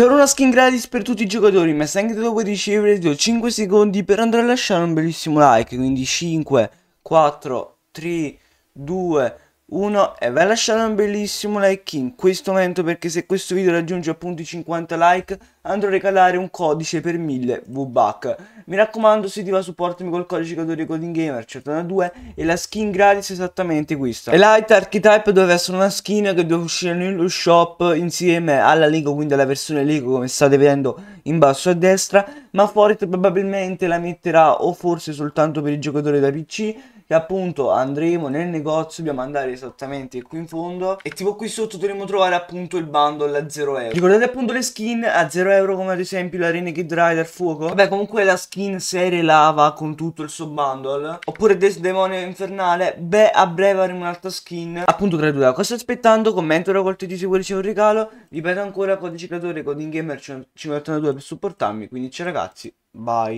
C'era una skin gratis per tutti i giocatori, ma se anche dopo lo ricevere ti do 5 secondi per andare a lasciare un bellissimo like, quindi 5, 4, 3, 2, uno è vai a lasciare un bellissimo like in questo momento perché se questo video raggiunge appunto i 50 like andrò a regalare un codice per 1000 VBAC. Mi raccomando se ti va supportami col codice creatore Coding Gamer 102 certo, e la skin gratis è esattamente questa. E Light Archetype doveva essere una skin che doveva uscire nello shop insieme alla Lego quindi alla versione Lego come state vedendo in basso a destra ma Fortnite probabilmente la metterà o forse soltanto per i giocatori da PC e appunto andremo nel negozio dobbiamo andare esattamente qui in fondo e tipo qui sotto dovremo trovare appunto il bundle a 0 euro ricordate appunto le skin a 0 euro come ad esempio la Renegade Rider Fuoco vabbè comunque la skin serie lava con tutto il suo bundle oppure Death Demonio Infernale beh a breve avremo un'altra skin appunto gratuita cosa aspettando commento raccolti se vuoi ricevere un regalo ripeto ancora codice creatore coding gamer 582 per supportarmi quindi ciao ragazzi bye